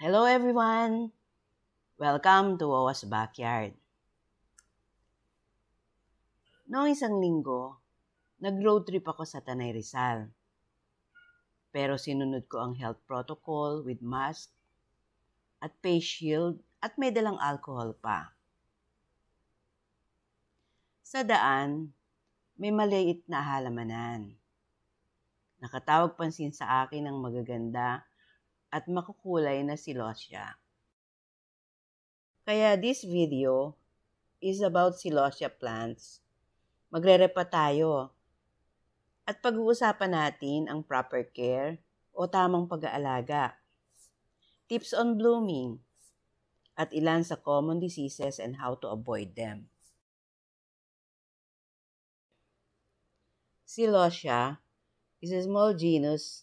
Hello everyone! Welcome to Wawa's Backyard. Noong isang linggo, nag-road trip ako sa Tanay Rizal. Pero sinunod ko ang health protocol with mask at face shield at may dalang alcohol pa. Sa daan, may maliit na halamanan. Nakatawag pansin sa akin ang magaganda at makukulay na silosya. Kaya this video is about silosya plants. Magrerepa tayo. At pag-uusapan natin ang proper care o tamang pag-aalaga. Tips on blooming at ilan sa common diseases and how to avoid them. Silosia is a small genus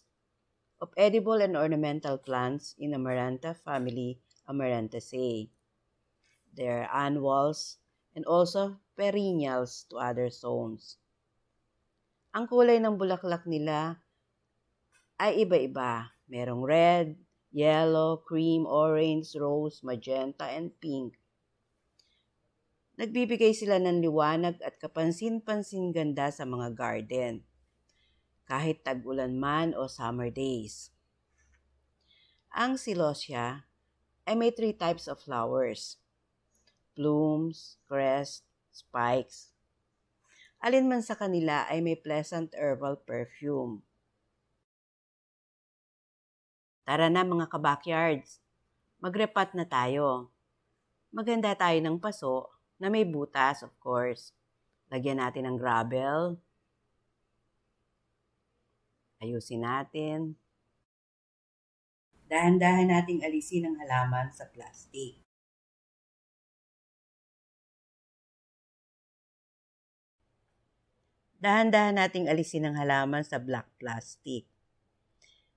of edible and ornamental plants in Amaranta family Amaranthaceae. There are annuals and also perennials to other zones. Ang kulay ng bulaklak nila ay iba-iba. Merong red, yellow, cream, orange, rose, magenta, and pink. Nagbibigay sila ng liwanag at kapansin-pansin ganda sa mga garden kahit tag-ulan man o summer days. Ang silosya ay may three types of flowers. Blooms, crest, spikes. Alin man sa kanila ay may pleasant herbal perfume. Tara na mga kabakyards, magrepat na tayo. Maganda tayo ng paso na may butas of course. Lagyan natin ng gravel, Ayusin natin. Dahan-dahan nating alisin ang halaman sa plastic. Dahan-dahan nating alisin ang halaman sa black plastic.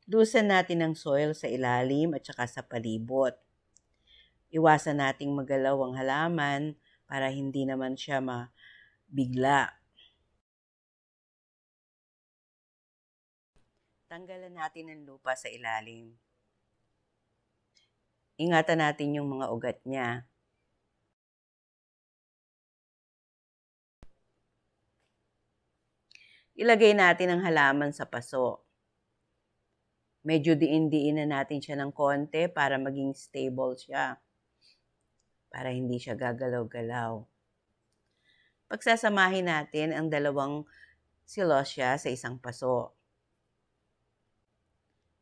Lusan natin ang soil sa ilalim at saka sa palibot. Iwasan nating magalaw ang halaman para hindi naman siya mabigla tanggalan natin ang lupa sa ilalim. Ingatan natin yung mga ugat niya. Ilagay natin ang halaman sa paso. Medyo diin-diin na natin siya ng konti para maging stable siya. Para hindi siya gagalaw-galaw. Pagsasamahin natin ang dalawang silosya sa isang paso.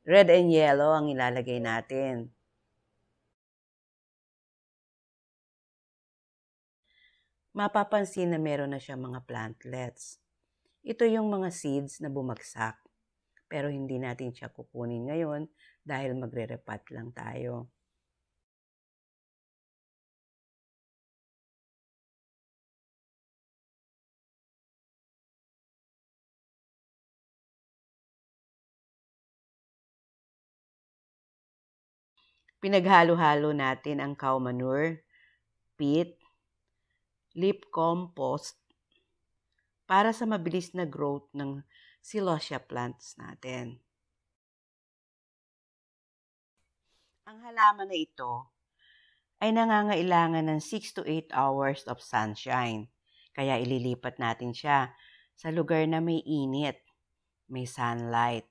Red and yellow ang ilalagay natin. Mapapansin na meron na siya mga plantlets. Ito yung mga seeds na bumagsak. Pero hindi natin siya kukunin ngayon dahil magre repot lang tayo. pinaghalo-halo natin ang cow manure, peat, leaf compost para sa mabilis na growth ng silosia plants natin. Ang halaman na ito ay nangangailangan ng 6 to 8 hours of sunshine. Kaya ililipat natin siya sa lugar na may init, may sunlight.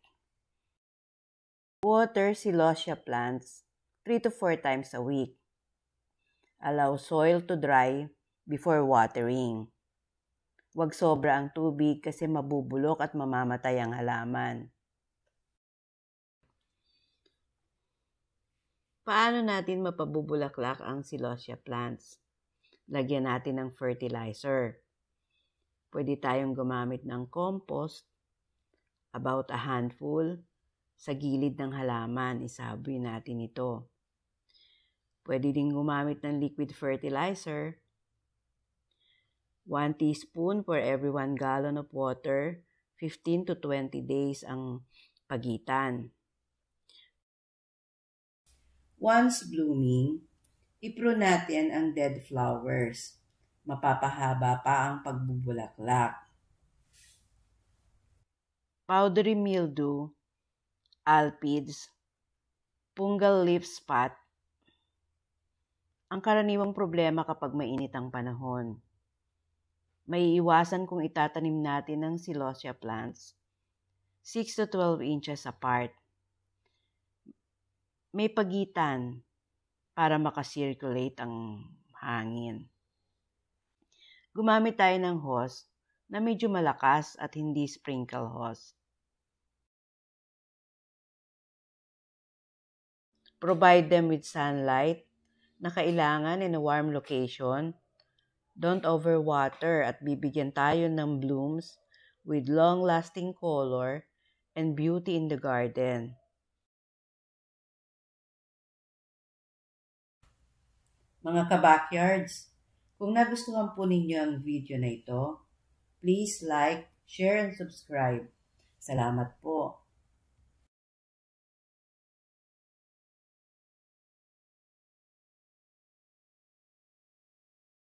Water silosia plants 3 to 4 times a week. Allow soil to dry before watering. Huwag sobra ang tubig kasi mabubulok at mamamatay ang halaman. Paano natin mapabubulaklak ang silosia plants? Lagyan natin ng fertilizer. Pwede tayong gumamit ng compost, about a handful, sa gilid ng halaman, isaboy natin ito. Pwede ding gumamit ng liquid fertilizer. 1 teaspoon for every 1 gallon of water, 15 to 20 days ang pagitan. Once blooming, iprune natin ang dead flowers. Mapapahaba pa ang pagbubulaklak. Powdery mildew, alpids, fungal leaf spot, ang karaniwang problema kapag mainit ang panahon. May iwasan kung itatanim natin ang silosia plants 6 to 12 inches apart. May pagitan para makasirculate ang hangin. Gumamit tayo ng hose na medyo malakas at hindi sprinkle hose. Provide them with sunlight na kailangan in a warm location. Don't overwater at bibigyan tayo ng blooms with long-lasting color and beauty in the garden. Mga ka-backyards, kung nagustuhan po ninyo ang video na ito, please like, share, and subscribe. Salamat po.